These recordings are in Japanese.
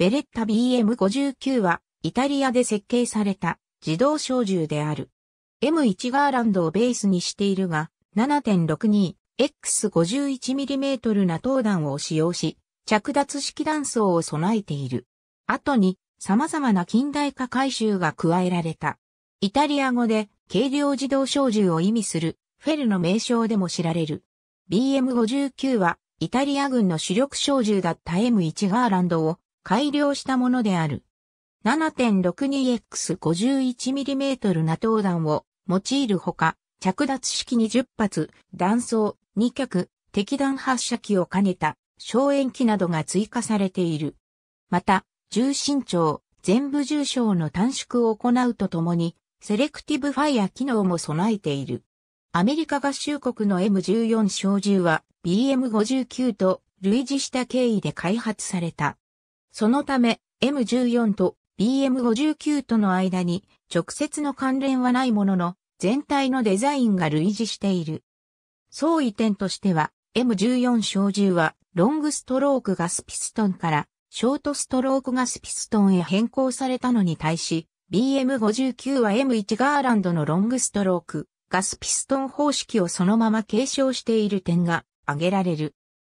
ベレッタ BM59 はイタリアで設計された自動小銃である。M1 ガーランドをベースにしているが、7.62X51mm な投弾を使用し、着脱式弾倉を備えている。後に様々な近代化改修が加えられた。イタリア語で軽量自動小銃を意味するフェルの名称でも知られる。BM59 はイタリア軍の主力小銃だった M1 ガーランドを改良したものである。7.62X51mm ナトー弾を用いるほか、着脱式20発、弾倉、2脚、敵弾発射機を兼ねた、消炎機などが追加されている。また、重心長、全部重症の短縮を行うとともに、セレクティブファイア機能も備えている。アメリカ合衆国の M14 小銃は BM59 と類似した経緯で開発された。そのため、M14 と BM59 との間に直接の関連はないものの、全体のデザインが類似している。相違点としては、M14 小銃は、ロングストロークガスピストンから、ショートストロークガスピストンへ変更されたのに対し、BM59 は M1 ガーランドのロングストローク、ガスピストン方式をそのまま継承している点が挙げられる。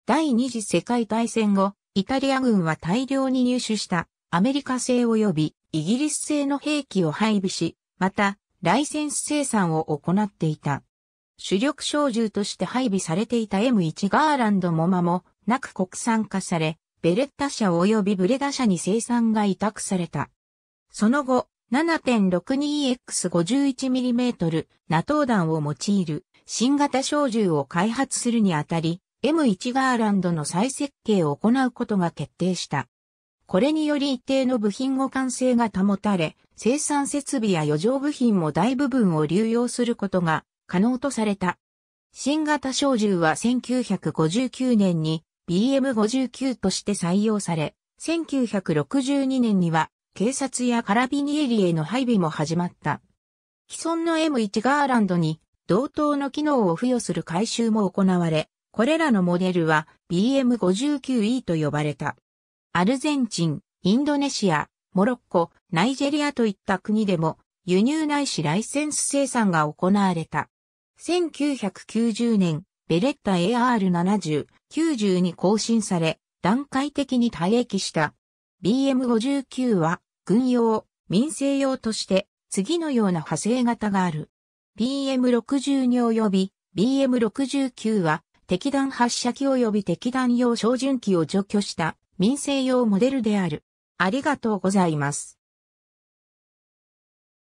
第二次世界大戦後、イタリア軍は大量に入手したアメリカ製及びイギリス製の兵器を配備し、また、ライセンス生産を行っていた。主力小銃として配備されていた M1 ガーランドも間もなく国産化され、ベレッタ社及びブレダ社に生産が委託された。その後、7.62X51mm ナトー弾を用いる新型小銃を開発するにあたり、M1 ガーランドの再設計を行うことが決定した。これにより一定の部品互換性が保たれ、生産設備や余剰部品も大部分を流用することが可能とされた。新型小銃は1959年に BM59 として採用され、1962年には警察やカラビニエリへの配備も始まった。既存の M1 ガーランドに同等の機能を付与する改修も行われ、これらのモデルは BM59E と呼ばれた。アルゼンチン、インドネシア、モロッコ、ナイジェリアといった国でも輸入ないしライセンス生産が行われた。1990年、ベレッタ AR70、90に更新され、段階的に退役した。BM59 は、軍用、民生用として、次のような派生型がある。BM62 及び BM69 は、敵弾発射機及び敵弾用照準器を除去した民生用モデルである。ありがとうございます。